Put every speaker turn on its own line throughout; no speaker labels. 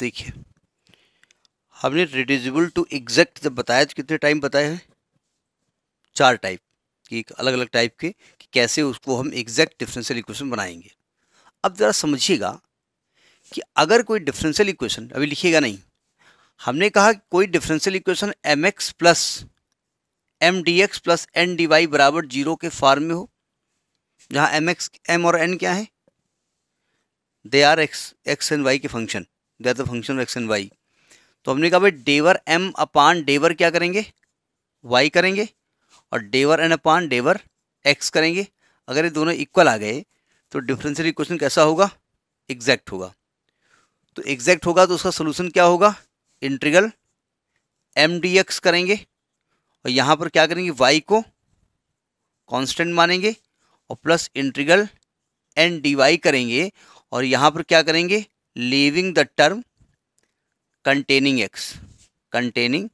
देखिए हमने रिड्यूजिबल to exact जब बताया तो कितने टाइम बताए हैं चार टाइप कि अलग अलग टाइप के कि कैसे उसको हम एग्जैक्ट डिफरेंशियल इक्वेशन बनाएंगे अब ज़रा समझिएगा कि अगर कोई डिफरेंशियल इक्वेशन अभी लिखिएगा नहीं हमने कहा कि कोई differential equation M x plus M d x plus N d y बराबर जीरो के फॉर्म में हो जहाँ एम एक्स एम और एन क्या है they are x x and y के function that the function action y तो हमने कहा भाई डेवर एम अपान डेवर क्या करेंगे वाई करेंगे और डेवर एन अपान डेवर एक्स करेंगे अगर ये दोनों इक्वल आ गए तो डिफरेंशियल इक्वेशन कैसा होगा एग्जैक्ट होगा तो एग्जैक्ट होगा तो उसका सोल्यूशन क्या होगा इंट्रीगल एम डी एक्स करेंगे और यहाँ पर क्या करेंगे वाई को कांस्टेंट मानेंगे और plus integral N d y करेंगे और यहाँ पर क्या करेंगे leaving the term containing x containing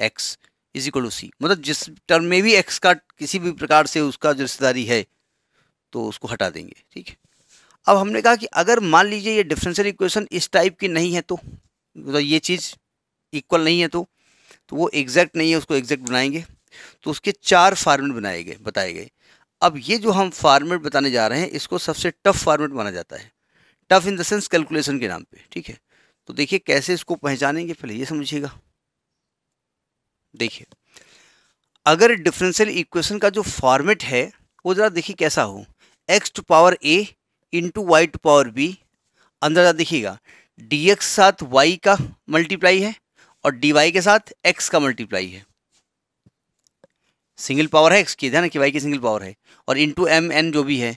x is equal to c मतलब जिस टर्म में भी एक्स का किसी भी प्रकार से उसका जो रिश्तेदारी है तो उसको हटा देंगे ठीक है अब हमने कहा कि अगर मान लीजिए ये डिफरेंशियल इक्वेशन इस टाइप की नहीं है तो मतलब ये चीज़ इक्वल नहीं है तो तो वो एग्जैक्ट नहीं है उसको एग्जैक्ट बनाएंगे तो उसके चार फार्मेट बनाए गए बताए गए अब ये जो हम फार्मेट बताने जा रहे हैं इसको सबसे टफ फार्मेट माना जाता है tough in the sense calculation के नाम पे ठीक है तो देखिए कैसे इसको पहचानेंगे पहले ये समझिएगा देखिए अगर डिफरेंशियल इक्वेशन का जो फॉर्मेट है वो ज़रा देखिए कैसा हो x to power a into y to power b अंदर देखिएगा डी एक्स साथ वाई का मल्टीप्लाई है और डी वाई के साथ एक्स का मल्टीप्लाई है सिंगल पावर है एक्स की ध्यान कि वाई की सिंगल पावर है और इंटू एम एन जो भी है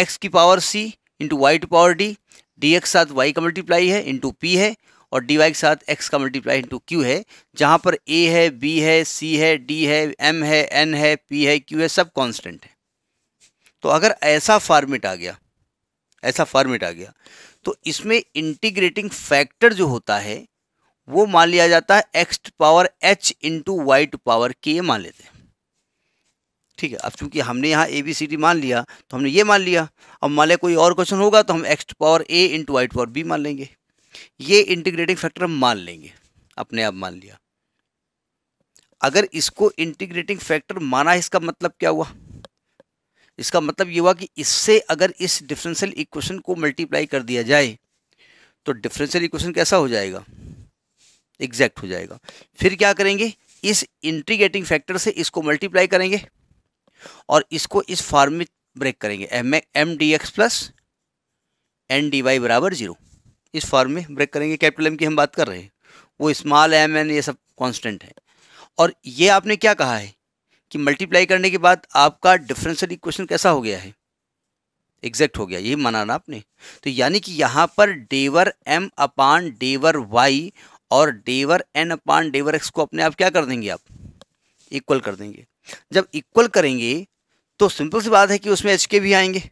एक्स की power c into y to power d d x साथ वाई का मल्टीप्लाई है इंटू पी है और डी वाई के साथ एक्स का मल्टीप्लाई इंटू क्यू है जहाँ पर ए है बी है सी है डी है एम है एन है पी है क्यू है सब कॉन्स्टेंट है तो अगर ऐसा फॉर्मेट आ गया ऐसा फार्मेट आ गया तो इसमें इंटीग्रेटिंग फैक्टर जो होता है वो मान लिया जाता है x power h into y to power k मान लेते हैं ठीक है अब चूंकि हमने यहाँ ए बी सी डी मान लिया तो हमने ये मान लिया अब मान लिया कोई और क्वेश्चन होगा तो हम x power a into white power b मान लेंगे ये इंटीग्रेटिंग फैक्टर हम मान लेंगे अपने आप मान लिया अगर इसको इंटीग्रेटिंग फैक्टर माना इसका मतलब क्या हुआ इसका मतलब ये हुआ कि इससे अगर इस डिफरेंशियल इक्वेशन को मल्टीप्लाई कर दिया जाए तो डिफरेंशियल इक्वेशन कैसा हो जाएगा एग्जैक्ट हो जाएगा फिर क्या करेंगे इस इंटीग्रेटिंग फैक्टर से इसको मल्टीप्लाई करेंगे और इसको इस फॉर्म में ब्रेक करेंगे M M d x plus N d y बराबर जीरो इस फॉर्म में ब्रेक करेंगे कैपिटल एम की हम बात कर रहे हैं वो स्मॉल एम एन ये सब कांस्टेंट है और ये आपने क्या कहा है कि मल्टीप्लाई करने के बाद आपका डिफरेंशियल इक्वेशन कैसा हो गया है एग्जैक्ट हो गया यही माना ना आपने तो यानी कि यहाँ पर डेवर एम अपान डेवर वाई और डेवर एन अपान डेवर एक्स को अपने आप क्या कर देंगे आप इक्वल कर देंगे जब इक्वल करेंगे तो सिंपल सी बात है कि उसमें एच के भी आएंगे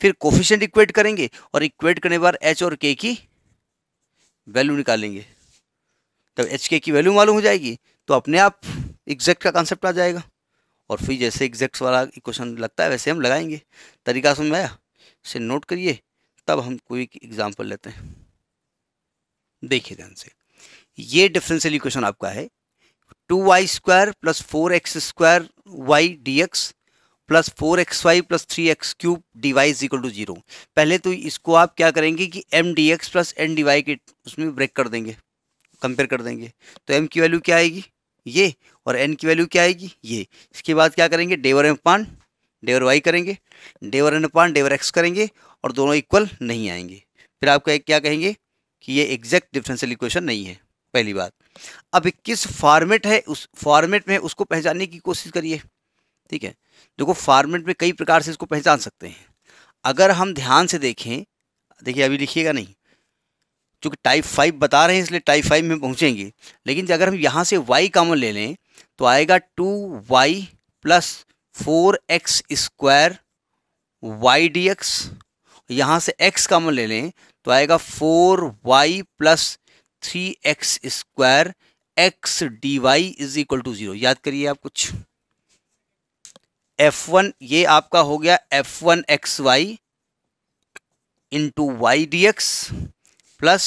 फिर कोफिशेंट इक्वेट करेंगे और इक्वेट करने बाद एच और के की वैल्यू निकालेंगे तब एच के की वैल्यू मालूम हो जाएगी तो अपने आप एग्जैक्ट का कॉन्सेप्ट आ जाएगा और फिर जैसे एग्जैक्ट वाला क्वेश्चन लगता है वैसे हम लगाएंगे तरीका समझ में आया इसे नोट करिए तब हम कोई एग्जाम्पल लेते हैं देखिए ध्यान से ये डिफरेंशियल इक्वेशन आपका है two y square plus four x square y d x plus four x y plus three x cube d y is equal to zero पहले तो इसको आप क्या करेंगे कि M d x plus N d y के उसमें break कर देंगे कंपेयर कर देंगे तो एम की वैल्यू क्या आएगी ये और एन की वैल्यू क्या आएगी ये इसके बाद क्या करेंगे डेवर एम पान डेवर वाई करेंगे डेवर एन पान डेवर एक्स करेंगे और दोनों इक्वल नहीं आएंगे फिर आप क्या कहेंगे कि ये एग्जैक्ट डिफरेंशियल इक्वेशन नहीं है पहली बात अब किस फॉर्मेट है उस फॉर्मेट में उसको पहचानने की कोशिश करिए ठीक है देखो फॉर्मेट में कई प्रकार से इसको पहचान सकते हैं अगर हम ध्यान से देखें देखिए अभी लिखिएगा नहीं क्योंकि टाइप फाइव बता रहे हैं इसलिए टाइप फाइव में पहुँचेंगे लेकिन अगर हम यहाँ से वाई कॉमन ले लें तो आएगा two y plus four x square y d x यहाँ से एक्स कॉमन ले लें तो आएगा four y plus three x square x d y is equal to zero याद करिए आप कुछ एफ वन ये आपका हो गया f one x y into y d x plus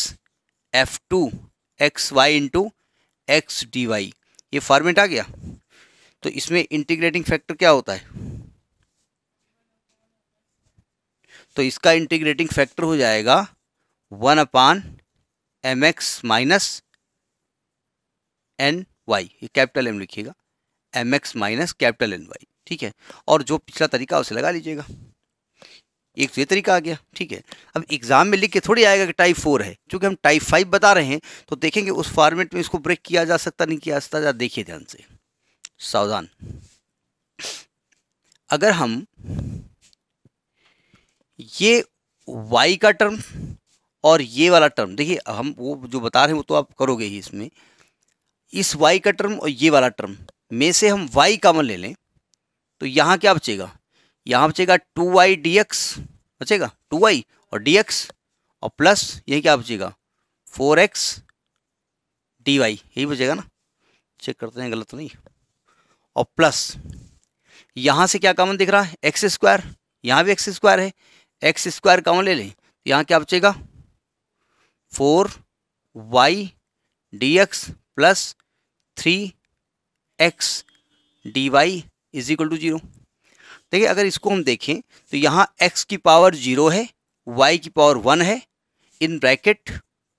f two x y into x d y ये format आ गया तो इसमें इंटीग्रेटिंग फैक्टर क्या होता है तो इसका इंटीग्रेटिंग फैक्टर हो जाएगा one upon M x minus N y ये कैपिटल एम लिखिएगा M x minus capital N y ठीक है और जो पिछला तरीका उसे लगा लीजिएगा एक तो ये तरीका आ गया ठीक है अब एग्ज़ाम में लिख के थोड़ी आएगा कि टाइप फोर है क्योंकि हम टाइप फाइव बता रहे हैं तो देखेंगे उस फॉर्मेट में इसको ब्रेक किया जा सकता नहीं किया सकता देखिए ध्यान से सावधान अगर हम ये y का टर्म और ये वाला टर्म देखिए हम वो जो बता रहे हैं वो तो आप करोगे ही इसमें इस वाई का टर्म और ये वाला टर्म में से हम वाई कामन ले लें तो यहाँ क्या बचेगा यहाँ बचेगा टू वाई डी एक्स बचेगा टू वाई और डी एक्स और प्लस ये क्या बचेगा फोर एक्स डी वाई यही बचेगा ना चेक करते हैं गलत तो नहीं और प्लस यहाँ से क्या कामन दिख रहा है एक्स स्क्वायर यहाँ भी एक्स स्क्वायर है एक्स स्क्वायर कामन ले लें तो यहाँ क्या बचेगा four y d x plus three x d y is equal to zero देखिए अगर इसको हम देखें तो यहाँ एक्स की पावर जीरो है वाई की पावर वन है in bracket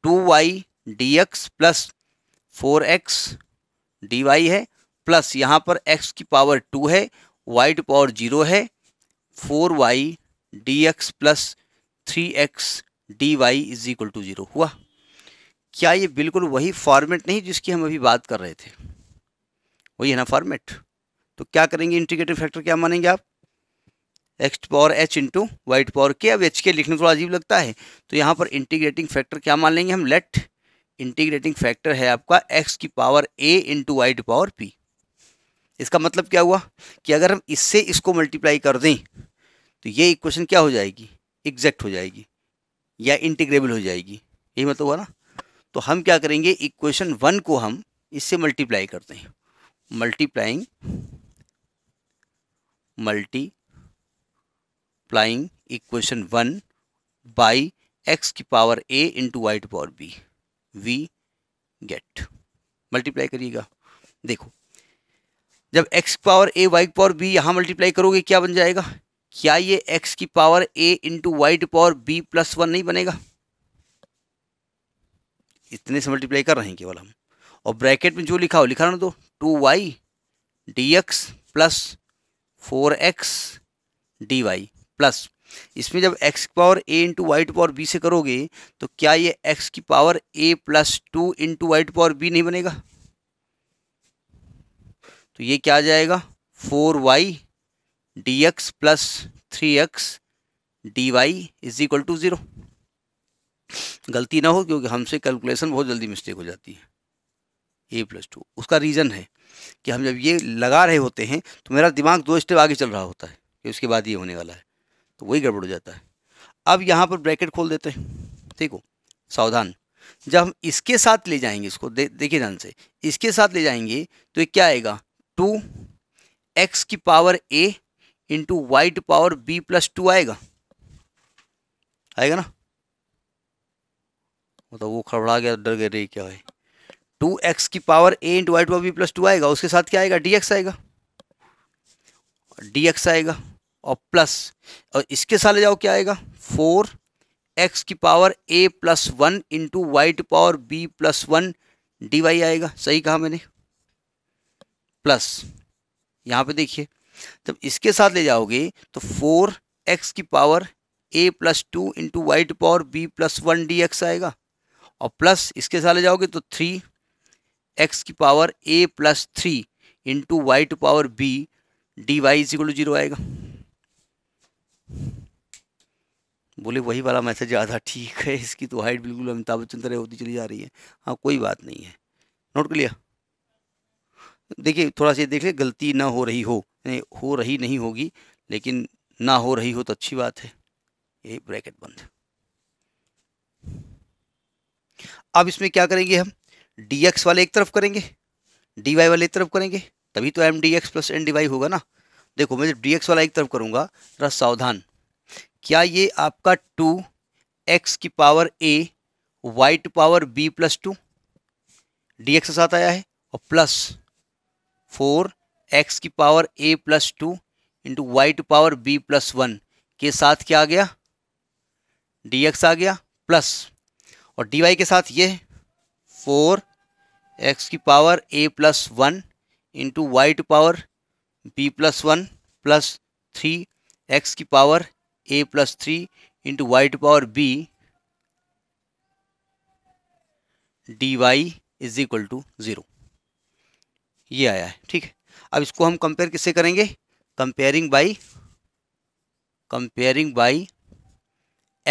two y d x plus four x d y है प्लस यहाँ पर एक्स की पावर टू है वाई की पावर जीरो है four y d x plus three x d y is equal to zero हुआ क्या ये बिल्कुल वही फॉर्मेट नहीं जिसकी हम अभी बात कर रहे थे वही है ना फॉर्मेट तो क्या करेंगे इंटीग्रेटिव फैक्टर क्या मानेंगे आप x power h into white power k अब एच के लिखने थोड़ा अजीब लगता है तो यहाँ पर इंटीग्रेटिंग फैक्टर क्या मान लेंगे हम लेट इंटीग्रेटिंग फैक्टर है आपका एक्स की power a into white power p इसका मतलब क्या हुआ कि अगर हम इससे इसको मल्टीप्लाई कर दें तो ये इक्वेशन क्या हो जाएगी एग्जैक्ट हो जाएगी या इंटीग्रेबल हो जाएगी यही मतलब हुआ ना तो हम क्या करेंगे इक्वेशन वन को हम इससे मल्टीप्लाई करते हैं multiplying multiplying equation one by x की power a into y to power b we get multiply करिएगा देखो जब x power a y power b यहाँ मल्टीप्लाई करोगे क्या बन जाएगा क्या ये एक्स की power a into y to power b plus one नहीं बनेगा इतने से मल्टीप्लाई कर रहे हैं केवल हम और ब्रैकेट में जो लिखा हो लिखा ना दो two y d x plus four x d y plus इसमें जब x की power a into y to power b से करोगे तो क्या ये x की power a plus two into y to power b नहीं बनेगा तो ये क्या आ जाएगा four y d x plus three x d y is equal to zero गलती ना हो क्योंकि हमसे कैलकुलेशन बहुत जल्दी मिस्टेक हो जाती है ए प्लस टू उसका रीज़न है कि हम जब ये लगा रहे होते हैं तो मेरा दिमाग दो स्टेप आगे चल रहा होता है कि उसके बाद ये होने वाला है तो वही गड़बड़ हो जाता है अब यहाँ पर ब्रैकेट खोल देते हैं ठीक हो सावधान जब हम इसके साथ ले जाएंगे इसको दे, देखिए ध्यान से इसके साथ ले जाएंगे तो ये क्या आएगा टू एक्स की power a into y to power b plus two आएगा आएगा ना मतलब वो खड़बड़ा गया डर गए रही क्या है टू एक्स की power a into y to power b plus two आएगा उसके साथ क्या आएगा डी एक्स आएगा डी एक्स आएगा और प्लस और इसके साथ ले जाओ क्या आएगा फोर एक्स की power a plus one into y to power b plus one d y आएगा सही कहा मैंने प्लस यहाँ पे देखिए जब इसके साथ ले जाओगे तो फोर एक्स की power a plus two into y to power b plus one d x आएगा और प्लस इसके साथ ले जाओगे तो थ्री एक्स की power a plus three into y to power b d y is equal to zero आएगा बोले वही वाला मैसेज ज़्यादा ठीक है इसकी तो हाइट बिल्कुल अमिताभ बच्चन तरह होती चली जा रही है हाँ कोई बात नहीं है नोट क्लियर देखिए थोड़ा सा देख ले गलती ना हो रही हो नहीं हो रही नहीं होगी लेकिन ना हो रही हो तो अच्छी बात है ये ब्रैकेट बंद अब इसमें क्या करेंगे हम डी एक्स वाले एक तरफ करेंगे डी वाई वाले एक तरफ करेंगे तभी तो M d x plus N d y होगा ना देखो मैं जब डी एक्स वाला एक तरफ करूंगा जरा सावधान क्या ये आपका टू एक्स की power a y to power b plus two d x के साथ आया है और प्लस फोर एक्स की power a plus two into y to power b plus one के साथ क्या आ गया डी एक्स आ गया प्लस और डी वाई के साथ ये फोर एक्स की power a plus one into y to power b plus one plus three x की power a plus three into y to power b d y is equal to zero ये आया है ठीक है अब इसको हम कंपेयर किससे करेंगे comparing by comparing by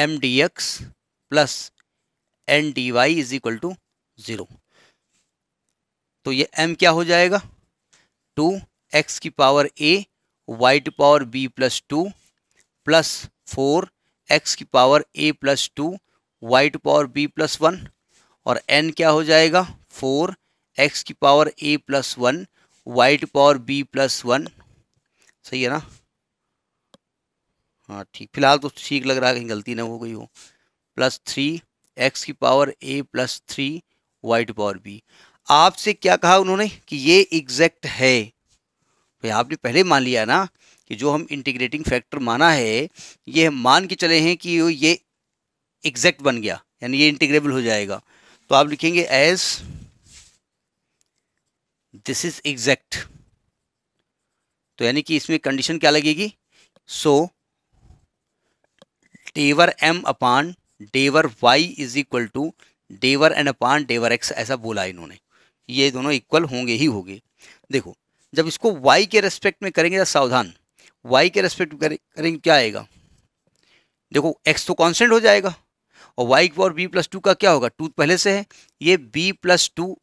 M d x plus N d y is equal to zero तो ये एम क्या हो जाएगा टू एक्स की power a y to power b plus two plus four x की power a plus two y to power b plus one और N क्या हो जाएगा फोर एक्स की power a plus one y to power b plus one सही है ना हाँ ठीक फिलहाल तो ठीक लग रहा है कहीं गलती ना हो गई हो प्लस थ्री एक्स की power a plus three y to power b आपसे क्या कहा उन्होंने कि ये एग्जैक्ट है भाई आपने पहले मान लिया ना कि जो हम इंटीग्रेटिंग फैक्टर माना है ये हम मान के चले हैं कि ये एग्जैक्ट बन गया यानी ये इंटीग्रेबल हो जाएगा तो आप लिखेंगे एस दिस इज एग्जैक्ट तो यानी कि इसमें कंडीशन क्या लगेगी so del M upon del y is equal to del N upon del x ऐसा बोला इन्होंने ये दोनों इक्वल होंगे ही होंगे देखो जब इसको वाई के रेस्पेक्ट में करेंगे तो सावधान वाई के रेस्पेक्ट में करेंगे क्या आएगा देखो एक्स तो कांस्टेंट हो जाएगा और वाई की पावर बी प्लस टू का क्या होगा टू पहले से है ये b plus two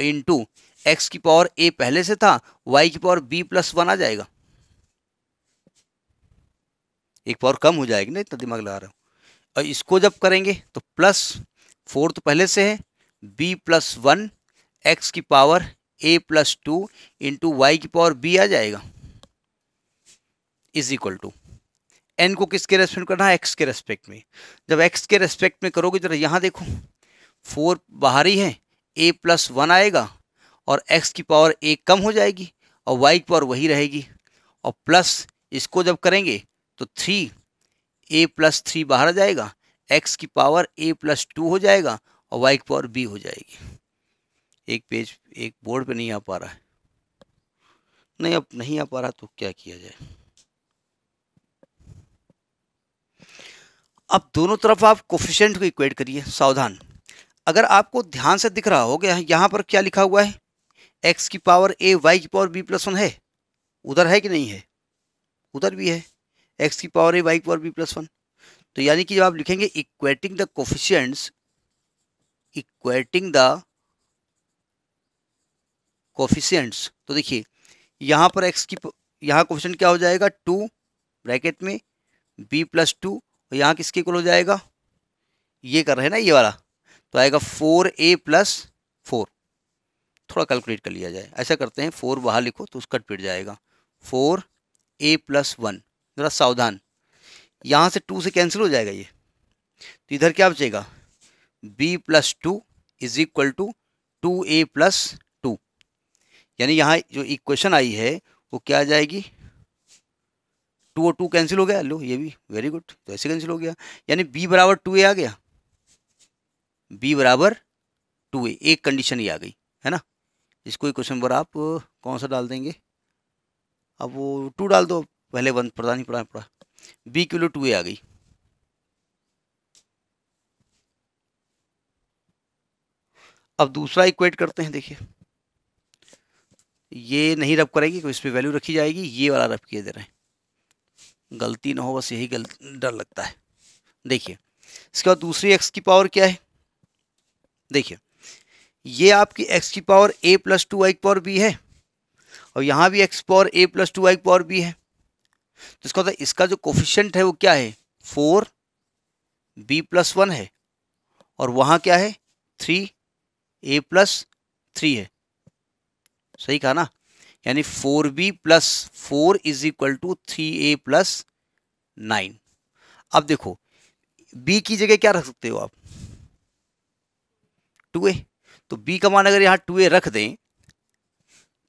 into x की पावर ए पहले से था वाई की पावर बी प्लस वन आ जाएगा एक पावर कम हो जाएगी ना इतना दिमाग लगा रहा हूँ और इसको जब करेंगे तो प्लस फोर तो पहले से है बी प्लस वन एक्स की power a plus two into y की पावर बी आ जाएगा इज इक्वल टू एन को किसके रेस्पेक्ट करना है एक्स के रेस्पेक्ट में जब एक्स के रेस्पेक्ट में करोगे जरा यहाँ देखो फोर बाहरी है ए प्लस वन आएगा और एक्स की पावर एक कम हो जाएगी और वाई की पावर वही रहेगी और प्लस इसको जब करेंगे तो थ्री ए प्लस थ्री बाहर आ जाएगा एक्स की पावर ए प्लस टू हो जाएगा और वाई की पावर बी हो जाएगी एक पेज एक बोर्ड पे नहीं आ पा रहा है नहीं अब नहीं आ पा रहा तो क्या किया जाए अब दोनों तरफ आप कोफिशेंट को इक्वेट करिए सावधान अगर आपको ध्यान से दिख रहा हो गया यहाँ पर क्या लिखा हुआ है एक्स की पावर ए वाई की पावर बी प्लस वन है उधर है कि नहीं है उधर भी है एक्स की पावर ए वाई की पावर बी प्लस वन तो यानी कि जब आप लिखेंगे equating the coefficients equating the coefficients तो देखिए यहाँ पर एक्स की यहाँ कोफिशियंट क्या हो जाएगा टू ब्रैकेट में बी प्लस टू और यहाँ किसके कुल हो जाएगा ये कर रहे हैं ना ये वाला तो आएगा फोर ए प्लस थोड़ा कैलकुलेट कर लिया जाए ऐसा करते हैं फोर बाहर लिखो तो उसका पिट जाएगा फोर ए प्लस वन ज़रा सावधान यहाँ से टू से कैंसिल हो जाएगा ये तो इधर क्या बचेगा b plus two is equal to two a plus two यानी यहाँ जो इक्वेशन आई है वो क्या आ जाएगी टू और टू कैंसिल हो गया लो ये भी वेरी गुड तो ऐसे कैंसिल हो गया यानी बी बराबर टू ए आ गया बी बराबर टू ए एक कंडीशन ही आ गई है ना इसको ही क्वेश्चन नंबर आप कौन सा डाल देंगे अब वो टू डाल दो पहले वन पढ़ा नहीं पढ़ा पढ़ा बी किलो टू ए आ गई अब दूसरा इक्वेट करते हैं देखिए ये नहीं रब करेगी इस पर वैल्यू रखी जाएगी ये वाला रब किए दे रहे हैं गलती ना हो बस यही गलत डर लगता है देखिए इसके बाद दूसरी एक्स की पावर क्या है देखिए ये आपकी एक्स की power a plus two i की पावर बी है और यहाँ भी x power a plus two i की पावर बी है तो इसका मतलब इसका जो कोफिशेंट है वो क्या है फोर बी प्लस वन है और वहाँ क्या है थ्री ए प्लस थ्री है सही कहा ना यानी four b plus four is equal to three a plus nine अब देखो बी की जगह क्या रख सकते हो आप टू ए तो बी का मान अगर यहाँ टू ए रख दें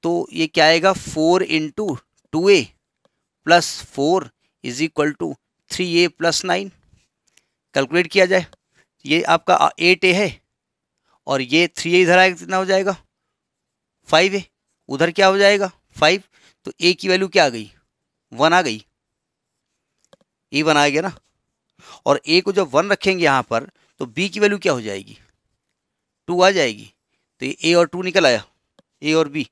तो ये क्या आएगा four into two a plus four is equal to three a plus nine calculate किया जाए ये आपका एट ए है और ये थ्री ए इधर आएगा कितना हो जाएगा फाइव ए उधर क्या हो जाएगा फाइव तो ए की वैल्यू क्या आ गई वन आ गई ए वन आ गया ना और ए को जब वन रखेंगे यहाँ पर तो बी की वैल्यू क्या हो जाएगी टू आ जाएगी तो ये ए और टू निकल आया ए और बी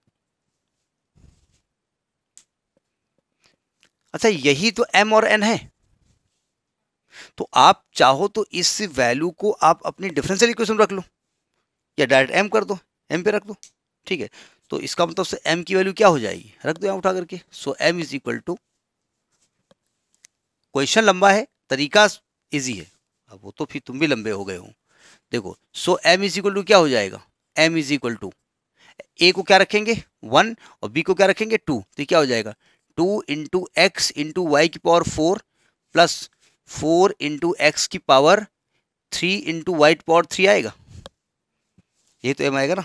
अच्छा यही तो एम और एन है तो आप चाहो तो इस वैल्यू को आप अपनी डिफरेंशियल इक्वेशन रख लो या डायरेक्ट एम कर दो एम पे रख दो ठीक है तो इसका मतलब से एम की वैल्यू क्या हो जाएगी रख दो यहां उठा करके so M is equal to question लंबा है तरीका इजी है अब वो तो फिर तुम भी लंबे हो गए हो देखो so M is equal to क्या हो जाएगा M is equal to a को क्या रखेंगे वन और बी को क्या रखेंगे टू तो क्या हो जाएगा two into x into y की power four plus four into x की पावर थ्री इंटू वाई की पावर थ्री आएगा ये तो एम आएगा ना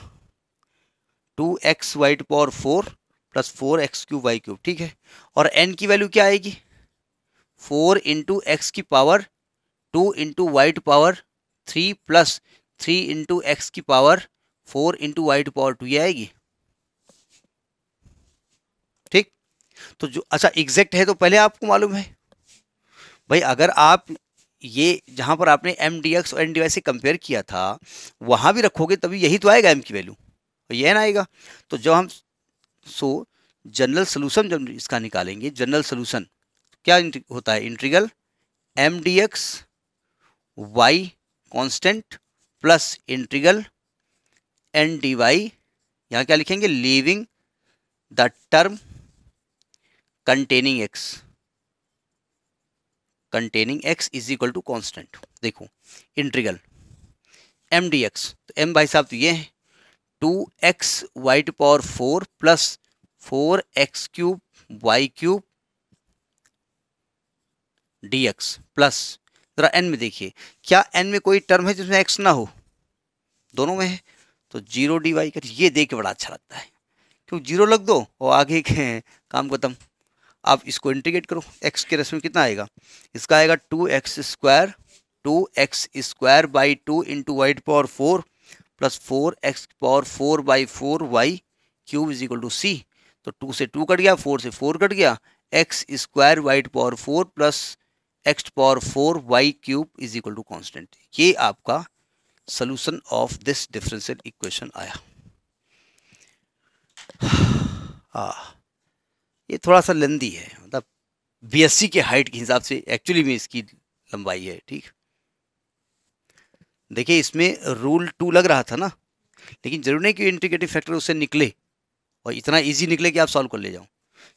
टू एक्स वाई की power four plus four x cube y cube ठीक है और एन की वैल्यू क्या आएगी फोर इंटू एक्स की पावर टू इंटू वाई की power three plus three into x की power four into y to power two ये आएगी ठीक तो जो अच्छा एग्जैक्ट है तो पहले आपको मालूम है भाई अगर आप ये जहाँ पर आपने एम डी एक्स और एन डी वाई से कंपेयर किया था वहाँ भी रखोगे तभी यही तो आएगा एम की वैल्यू और तो ये ना आएगा तो जब हम सो जनरल सोल्यूशन जब इसका निकालेंगे जनरल सोल्यूशन क्या होता है integral M d x y constant plus integral N d y यहाँ क्या लिखेंगे leaving the term containing x containing x is equal to constant देखो इंट्रीगल एम डी एक्स तो एम भाई साहब तो ये है two x y to power four plus four x cube y cube d x plus ज़रा N में देखिए क्या एन में कोई टर्म है जिसमें एक्स ना हो दोनों में है तो जीरो डी वाई कर ये देख के बड़ा अच्छा लगता है क्यों जीरो लग दो और आगे के काम खत्म आप इसको इंटीग्रेट करो एक्स के रस्म में कितना आएगा इसका आएगा two x square two x square by two into y power four plus four x power four by four y cube is equal to C तो टू से टू कट गया फोर से फोर कट गया x square y power four plus x power four y cube is equal to constant ये आपका solution of this differential equation आया आ, हाँ, ये थोड़ा सा लेंदी है मतलब बीएससी के हाइट के हिसाब से एक्चुअली में इसकी लंबाई है ठीक देखिए इसमें रूल टू लग रहा था ना लेकिन जरूर नहीं कि इंटीग्रेटिव फैक्टर उससे निकले और इतना इजी निकले कि आप सॉल्व कर ले जाओ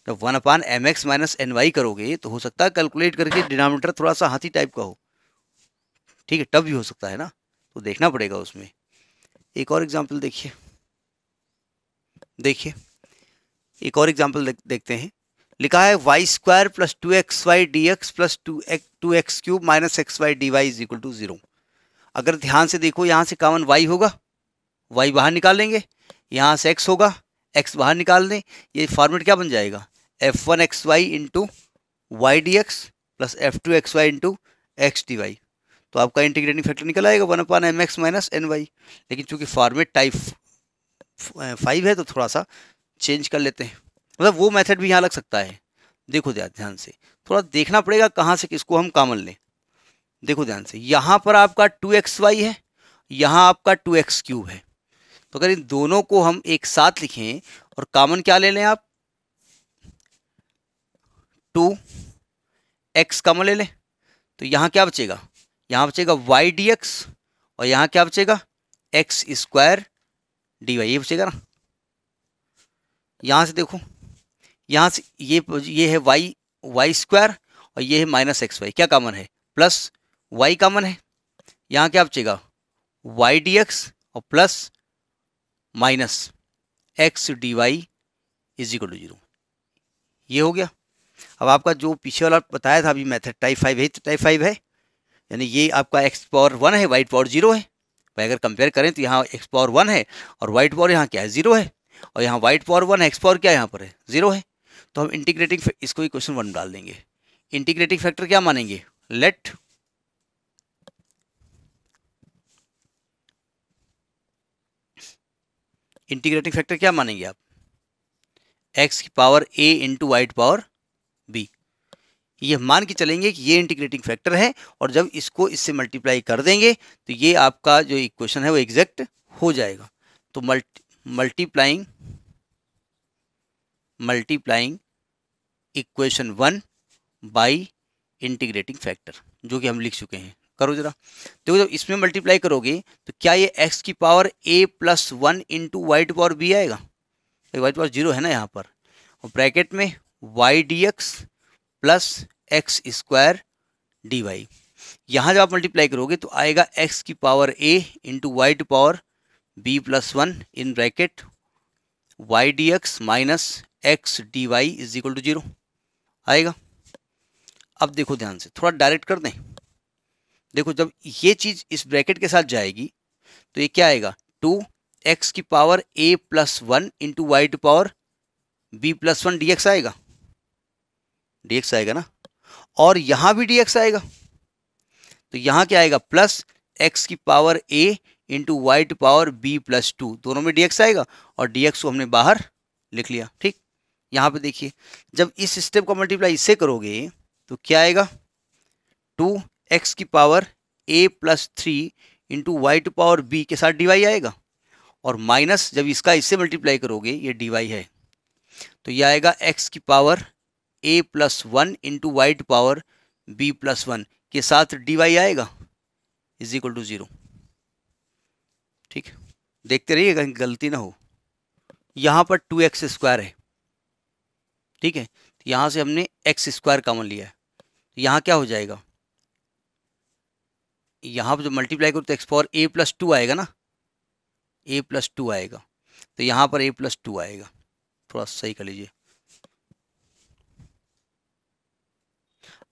जब one upon M x minus N y करोगे तो हो सकता है कैलकुलेट करके डिनोमीटर थोड़ा सा हाथी टाइप का हो ठीक है तब भी हो सकता है ना तो देखना पड़ेगा उसमें एक और एग्जाम्पल देखिए देखिए एक और एग्जाम्पल देख, देखते हैं लिखा है y square plus two x y d x plus two x two x cube minus x y d y is equal to zero अगर ध्यान से देखो यहाँ से कॉमन वाई होगा वाई बाहर निकाल लेंगे यहाँ से एक्स होगा एक्स बाहर निकाल दें ये फॉर्मेट क्या बन जाएगा f one x y into y d x plus f two x y into x d y तो आपका इंटीग्रेटिंग फैक्टर निकल आएगा one upon M x minus N y लेकिन चूंकि फॉर्मेट टाइप फाइव है तो थोड़ा सा चेंज कर लेते हैं मतलब वो मेथड भी यहाँ लग सकता है देखो ध्यान से थोड़ा देखना पड़ेगा कहाँ से किसको हम कामन लें देखो ध्यान से यहाँ पर आपका टू एक्स वाई है यहाँ आपका टू एक्स क्यूब है तो अगर इन दोनों को हम एक साथ लिखें और कामन क्या ले लें आप टू एक्स कामन ले लें तो यहाँ क्या बचेगा यहाँ बचेगा वाई डी एक्स और यहाँ क्या बचेगा एक्स स्क्वायर डी वाई ये बचेगा ना यहाँ से देखो यहाँ से ये ये है वाई वाई स्क्वायर और ये है माइनस एक्स वाई क्या कॉमन है प्लस वाई कामन है यहाँ क्या बचेगा वाई डी एक्स और plus minus x d y is equal to zero ये हो गया अब आपका जो पीछे वाला बताया था अभी मेथड टाइप फाइव है टाइप फाइव है यानी ये आपका एक्स पावर वन है वाइट पावर जीरो है भाई अगर कंपेयर करें तो यहाँ एक्स पावर वन है और वाइट पावर यहाँ क्या है जीरो है और यहाँ y power one x power क्या यहाँ पर है जीरो है तो हम इंटीग्रेटिंग इसको ही क्वेश्चन वन डाल देंगे इंटीग्रेटिंग फैक्टर क्या मानेंगे लेट इंटीग्रेटिंग फैक्टर क्या मानेंगे आप एक्स की power a into white power b ये मान के चलेंगे कि ये इंटीग्रेटिंग फैक्टर है और जब इसको इससे मल्टीप्लाई कर देंगे तो ये आपका जो इक्वेशन है वो एग्जैक्ट हो जाएगा तो multi multiplying multiplying equation one by integrating factor जो कि हम लिख चुके हैं करो जरा देखो जब इसमें मल्टीप्लाई करोगे तो क्या ये एक्स की power a plus one into y to power b आएगा वाई टू पावर जीरो है ना यहाँ पर और ब्रैकेट में y d x plus x square d y यहाँ जब आप मल्टीप्लाई करोगे तो आएगा एक्स की power a into y to power b plus one in bracket y d x minus x d y is equal to zero आएगा अब देखो ध्यान से थोड़ा डायरेक्ट कर दें देखो जब ये चीज़ इस ब्रैकेट के साथ जाएगी तो ये क्या आएगा टू एक्स की power a plus one into y to power b plus one d x आएगा dx आएगा ना और यहाँ भी dx आएगा तो यहाँ क्या आएगा प्लस x की power a into y to power b plus two दोनों में dx आएगा और dx को हमने बाहर लिख लिया ठीक यहाँ पे देखिए जब इस स्टेप का मल्टीप्लाई इससे करोगे तो क्या आएगा टू एक्स की power a plus three into y to power b के साथ डी वाई आएगा और माइनस जब इसका इससे मल्टीप्लाई करोगे ये डी वाई है तो ये आएगा एक्स की power a plus one into y to power b plus one के साथ डी वाई आएगा इज इक्वल टू ज़ीरो ठीक देखते रहिए कहीं गलती ना हो यहाँ पर टू एक्स स्क्वायर है ठीक है तो यहाँ से हमने एक्स स्क्वायर कॉमन लिया है तो यहाँ क्या हो जाएगा यहाँ पर जो मल्टीप्लाई करो तो x power a plus two आएगा ना ए प्लस टू आएगा तो यहाँ पर ए प्लस टू आएगा थोड़ा सही कर लीजिए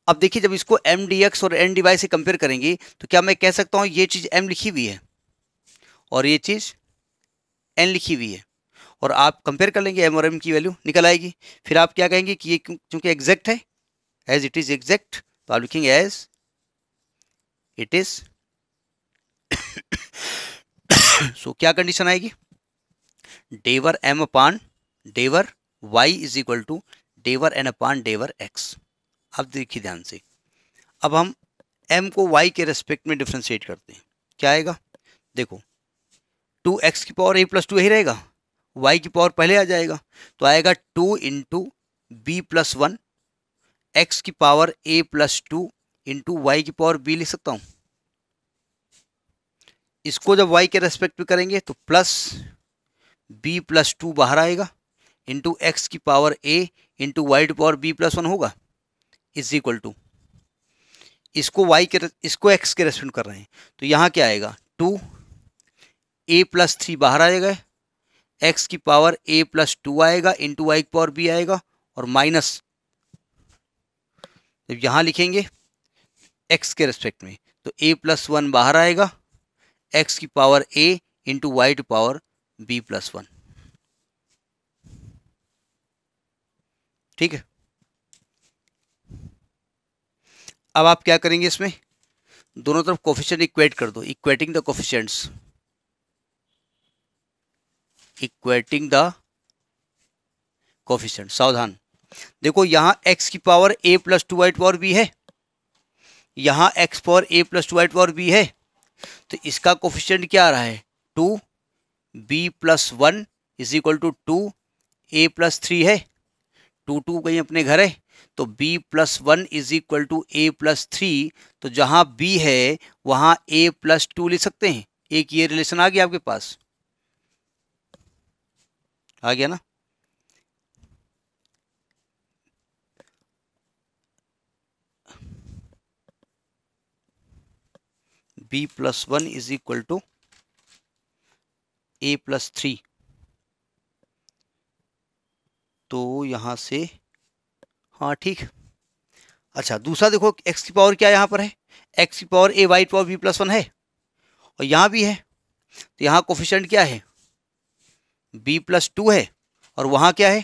अब देखिए जब इसको एम डी एक्स और एन डी वाई से कंपेयर करेंगे तो क्या मैं कह सकता हूँ ये चीज़ एम लिखी हुई है और ये चीज़ एन लिखी हुई है और आप कंपेयर कर लेंगे एम और एम की वैल्यू निकल आएगी फिर आप क्या कहेंगे कि ये चूँकि एग्जैक्ट है एज इट इज़ एग्जैक्ट तो आप लिखेंगे एज इट इज़ सो क्या कंडीशन आएगी del M upon del y is equal to del N upon del x अब देखिए ध्यान से अब हम एम को वाई के रेस्पेक्ट में डिफ्रेंशिएट करते हैं क्या आएगा देखो टू एक्स की पावर ए प्लस टू यही रहेगा वाई की पावर पहले आ जाएगा तो आएगा two into b plus one x की power a plus two into y की पावर बी लिख सकता हूँ इसको जब वाई के रेस्पेक्ट में करेंगे तो प्लस बी प्लस टू बाहर आएगा इंटू एक्स की पावर ए इंटू वाई की पावर बी प्लस वन होगा इज इक्वल टू इसको y के इसको x के रेस्पेक्ट कर रहे हैं तो यहाँ क्या आएगा टू ए प्लस थ्री बाहर आएगा x की पावर a प्लस टू आएगा इंटू वाई की पावर b आएगा और माइनस जब यहाँ लिखेंगे x के रेस्पेक्ट में तो a प्लस वन बाहर आएगा x की power a into y to power b plus one ठीक है अब आप क्या करेंगे इसमें दोनों तरफ कोफिशियंट इक्वेट कर दो equating the coefficients equating the coefficient सावधान देखो यहां x की power a plus two y power b है यहां x power a plus two y power b है तो इसका कोफिशियंट क्या आ रहा है two b plus one is equal to two a plus three है टू टू कहीं अपने घर है तो b plus one is equal to a plus three तो जहाँ b है वहाँ a प्लस टू लिख सकते हैं एक ये रिलेशन आ गया आपके पास आ गया ना b plus one is equal to a plus three तो यहां से हाँ ठीक अच्छा दूसरा देखो एक्स की पावर क्या यहाँ पर है एक्स की power a y power b plus one है और यहाँ भी है तो यहाँ कोफिशेंट क्या है बी प्लस टू है और वहाँ क्या है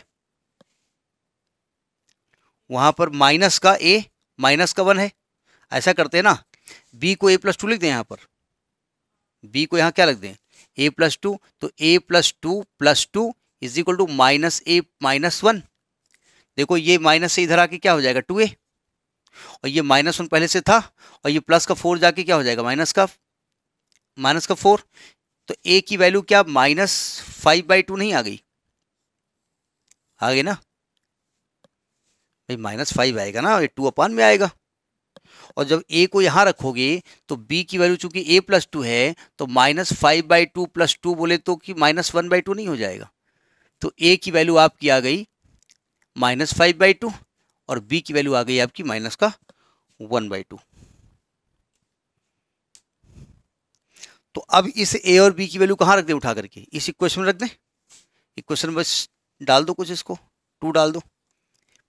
वहाँ पर माइनस का ए माइनस का वन है ऐसा करते हैं ना बी को ए प्लस टू लिख दें यहाँ पर बी को यहाँ क्या लिख दें ए प्लस टू तो a plus two plus two is equal to minus a minus one देखो ये माइनस से इधर आके क्या हो जाएगा टू ए और ये माइनस वन पहले से था और ये प्लस का फोर जाके क्या हो जाएगा माइनस का माइनस का फोर तो ए की वैल्यू क्या माइनस फाइव बाई टू नहीं आ गई आ गई ना भाई माइनस फाइव आएगा ना ये टू अपान में आएगा और जब ए को यहां रखोगे तो बी की वैल्यू चूंकि ए प्लस टू है तो minus five by two plus two बोले तो कि माइनस वन बाई टू नहीं हो जाएगा तो ए की वैल्यू आपकी आ गई माइनस फाइव बाई टू और बी की वैल्यू आ गई आपकी माइनस का वन बाई टू तो अब इस ए और बी की वैल्यू कहाँ रख दें उठा करके इस इक्वेशन में रख दें इक्वेशन नंबर डाल दो कुछ इसको टू डाल दो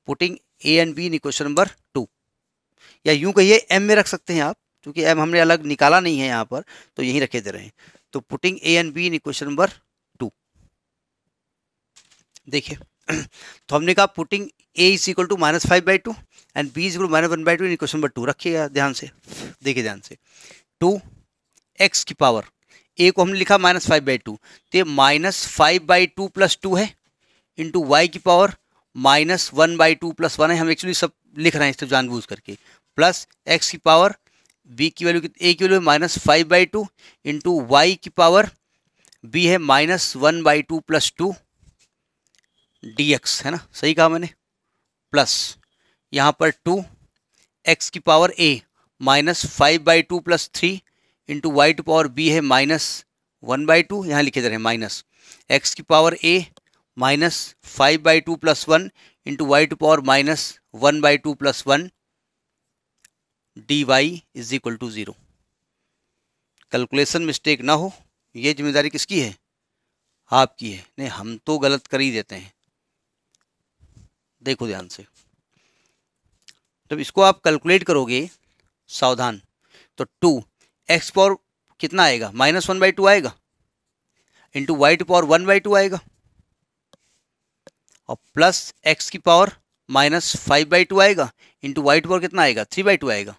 putting a and b in equation number two या यूं कहिए एम में रख सकते हैं आप क्योंकि एम हमने अलग निकाला नहीं है यहाँ पर तो यहीं रखे दे रहे हैं तो putting a and b in equation number two देखिए तो हमने कहा putting a is equal to minus five by two and b is equal minus one by two in question number two रखिएगा ध्यान से देखिए ध्यान से टू एक्स की पावर ए को हमने लिखा माइनस फाइव बाई टू तो ये minus five by two plus two है इंटू वाई की power minus one by two plus one है हम एक्चुअली सब लिख रहे हैं इसको जानबूझ करके प्लस एक्स की पावर बी की वैल्यू ए की value minus five by two into y की पावर बी है minus one by two plus two d x है ना सही कहा मैंने प्लस यहाँ पर टू एक्स की power a minus five by two plus three into y to power b है माइनस वन बाई टू यहाँ लिखे जा रहे हैं माइनस एक्स की power a minus five by two plus one into y to power minus one by two plus one d y is equal to zero calculation mistake ना हो ये जिम्मेदारी किसकी है आपकी है नहीं हम तो गलत कर ही देते हैं देखो ध्यान से जब इसको आप कैलकुलेट करोगे सावधान तो टू एक्स पावर कितना आएगा माइनस वन बाई टू आएगा into y to power one by two आएगा और प्लस एक्स की power minus five by two आएगा इंटू वाई टू पावर कितना आएगा थ्री बाई टू आएगा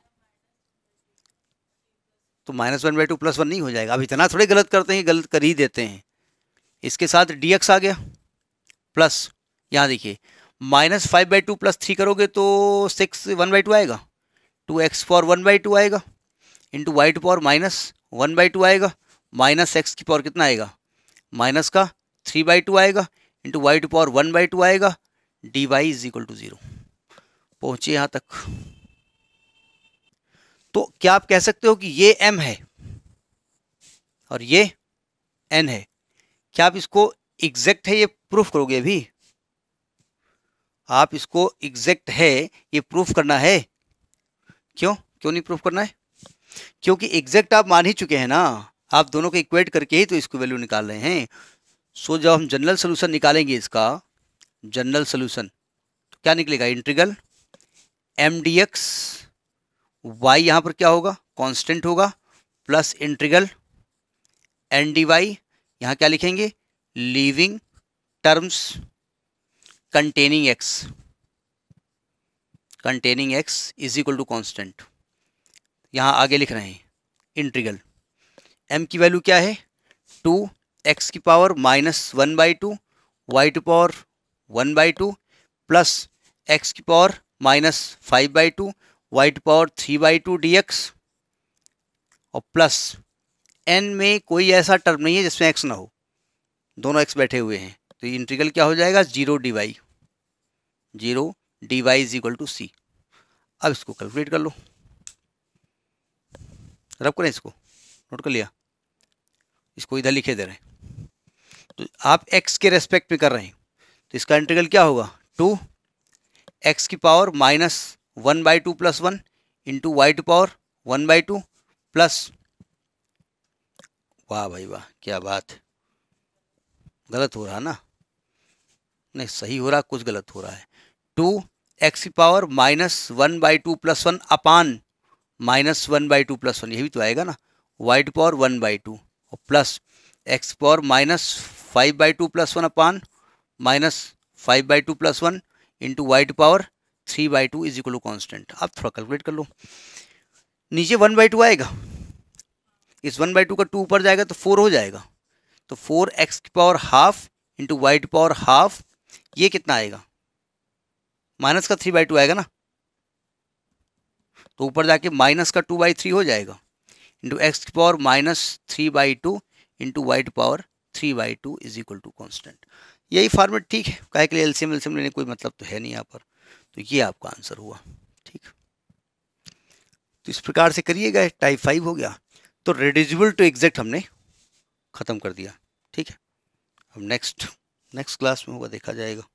तो minus one by two plus one नहीं हो जाएगा अब इतना थोड़े गलत करते हैं गलत कर ही देते हैं इसके साथ डी एक्स आ गया प्लस यहाँ देखिए minus five by two plus three करोगे तो सिक्स वन बाई टू आएगा two x power one by two आएगा into y to power minus one by two आएगा माइनस एक्स की पावर कितना आएगा माइनस का थ्री बाई टू आएगा into y to power one by two आएगा d y is equal to zero पहुँचे यहाँ तक तो क्या आप कह सकते हो कि ये एम है और ये एन है क्या आप इसको एग्जैक्ट है ये प्रूफ करोगे अभी आप इसको एग्जैक्ट है ये प्रूफ करना है क्यों क्यों नहीं प्रूफ करना है क्योंकि एग्जैक्ट आप मान ही चुके हैं ना आप दोनों को इक्वेट करके ही तो इसको वैल्यू निकाल रहे हैं सो जब हम जनरल सोल्यूशन निकालेंगे इसका जनरल सोल्यूशन तो क्या निकलेगा integral M d x y यहाँ पर क्या होगा कांस्टेंट होगा plus integral N d y यहाँ क्या लिखेंगे leaving terms containing x containing x is equal to constant यहाँ आगे लिख रहे हैं इंट्रीगल m की वैल्यू क्या है टू एक्स की power minus one by two y to power one by two plus x की power minus five by two y to power three by two d x और plus n में कोई ऐसा term नहीं है जिसमें x ना हो दोनों एक्स बैठे हुए हैं तो इंट्रीगल क्या हो जाएगा zero d y zero d y is equal to c अब इसको कैलकुलेट कर लो रब करें इसको नोट कर लिया इसको इधर लिखे दे रहे हैं तो आप एक्स के रेस्पेक्ट में कर रहे हैं तो इसका इंटीग्रल क्या होगा टू एक्स की power minus one by two plus one into y to power one by two plus वाह भाई वाह क्या बात गलत हो रहा ना नहीं सही हो रहा कुछ गलत हो रहा है टू एक्स की power minus one by two plus one upon minus one by two plus one यही तो आएगा ना y to power one by two और plus x power minus five by two plus one upon minus five by two plus one into y to power three by two is equal to constant आप थोड़ा calculate कर लो नीचे one by two आएगा इस one by two का two ऊपर जाएगा तो फोर हो जाएगा तो फोर एक्स की power half into y to power half ये कितना आएगा माइनस का थ्री बाई टू आएगा ना तो ऊपर जाके माइनस का टू बाई थ्री हो जाएगा इंटू एक्स की power minus three by two into y power three by two is equal to constant यही फॉर्मेट ठीक है कहे के लिए एलसीएम एलसीएम लेने कोई मतलब तो है नहीं यहाँ पर तो ये आपका आंसर हुआ ठीक तो इस प्रकार से करिएगा टाइप फाइव हो गया तो रेड्यूजिबल टू एग्जैक्ट हमने ख़त्म कर दिया ठीक है अब नेक्स्ट नेक्स्ट क्लास में होगा देखा जाएगा